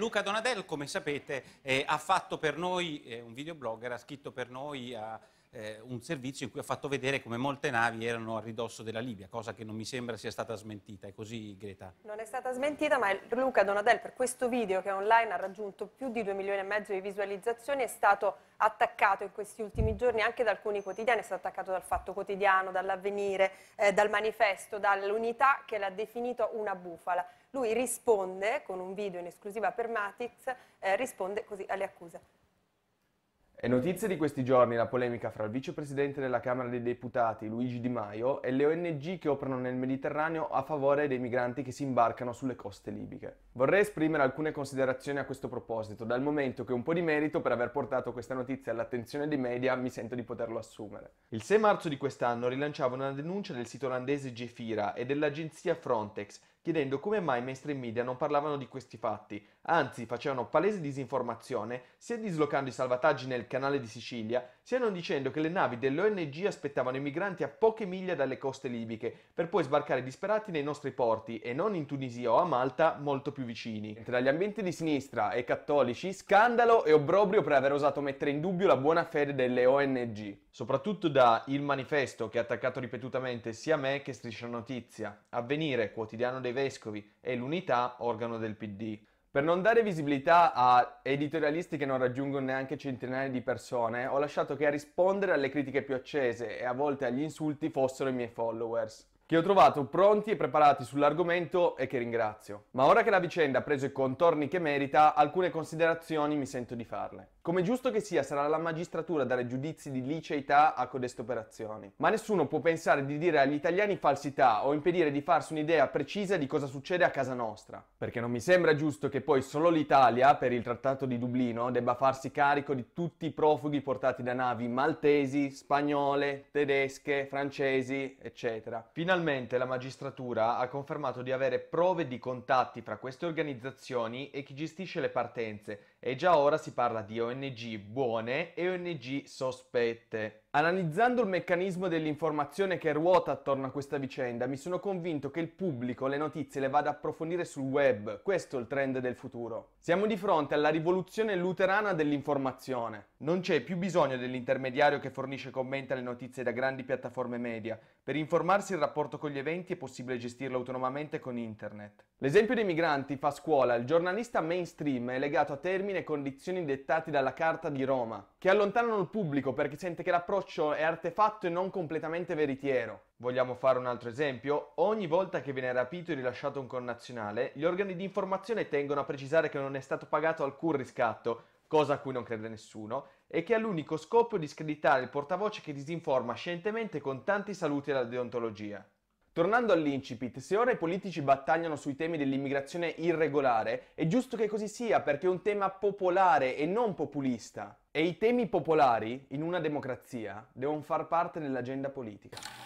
Luca Donadel, come sapete, eh, ha fatto per noi, eh, un videoblogger, ha scritto per noi, ha eh, un servizio in cui ha fatto vedere come molte navi erano a ridosso della Libia, cosa che non mi sembra sia stata smentita. È così, Greta? Non è stata smentita, ma Luca Donadel per questo video che è online ha raggiunto più di 2 milioni e mezzo di visualizzazioni è stato attaccato in questi ultimi giorni anche da alcuni quotidiani, è stato attaccato dal Fatto Quotidiano, dall'Avvenire, eh, dal Manifesto, dall'Unità che l'ha definito una bufala. Lui risponde con un video in esclusiva per Matix, eh, risponde così alle accuse. È notizia di questi giorni la polemica fra il vicepresidente della Camera dei Deputati Luigi Di Maio e le ONG che operano nel Mediterraneo a favore dei migranti che si imbarcano sulle coste libiche. Vorrei esprimere alcune considerazioni a questo proposito, dal momento che un po' di merito per aver portato questa notizia all'attenzione dei media mi sento di poterlo assumere. Il 6 marzo di quest'anno rilanciava una denuncia del sito olandese Gefira e dell'agenzia Frontex chiedendo come mai i mainstream media non parlavano di questi fatti, anzi facevano palese disinformazione, sia dislocando i salvataggi nel canale di Sicilia, sia non dicendo che le navi dell'ONG aspettavano i migranti a poche miglia dalle coste libiche, per poi sbarcare disperati nei nostri porti e non in Tunisia o a Malta, molto più vicini. Tra gli ambienti di sinistra e cattolici, scandalo e obbrobrio per aver osato mettere in dubbio la buona fede delle ONG. Soprattutto da Il Manifesto, che ha attaccato ripetutamente sia me che Striscia Notizia, Avvenire, Quotidiano dei dei vescovi e l'unità organo del PD. Per non dare visibilità a editorialisti che non raggiungono neanche centinaia di persone, ho lasciato che a rispondere alle critiche più accese e a volte agli insulti fossero i miei followers che ho trovato pronti e preparati sull'argomento e che ringrazio. Ma ora che la vicenda ha preso i contorni che merita, alcune considerazioni mi sento di farle. Come giusto che sia, sarà la magistratura a dare giudizi di liceità a codeste operazioni. Ma nessuno può pensare di dire agli italiani falsità o impedire di farsi un'idea precisa di cosa succede a casa nostra. Perché non mi sembra giusto che poi solo l'Italia, per il Trattato di Dublino, debba farsi carico di tutti i profughi portati da navi maltesi, spagnole, tedesche, francesi, eccetera. Finalmente Finalmente la magistratura ha confermato di avere prove di contatti fra queste organizzazioni e chi gestisce le partenze e già ora si parla di ONG buone e ONG sospette. Analizzando il meccanismo dell'informazione che ruota attorno a questa vicenda, mi sono convinto che il pubblico le notizie le vada a approfondire sul web, questo è il trend del futuro. Siamo di fronte alla rivoluzione luterana dell'informazione. Non c'è più bisogno dell'intermediario che fornisce commenti alle notizie da grandi piattaforme media. Per informarsi il rapporto con gli eventi è possibile gestirlo autonomamente con internet. L'esempio dei migranti fa scuola. Il giornalista mainstream è legato a termini e condizioni dettati dalla Carta di Roma, che allontanano il pubblico perché sente che l'approccio è artefatto e non completamente veritiero. Vogliamo fare un altro esempio? Ogni volta che viene rapito e rilasciato un connazionale, gli organi di informazione tengono a precisare che non è stato pagato alcun riscatto, cosa a cui non crede nessuno, e che ha l'unico scopo di screditare il portavoce che disinforma scientemente con tanti saluti alla deontologia. Tornando all'incipit, se ora i politici battagliano sui temi dell'immigrazione irregolare, è giusto che così sia perché è un tema popolare e non populista. E i temi popolari, in una democrazia, devono far parte dell'agenda politica.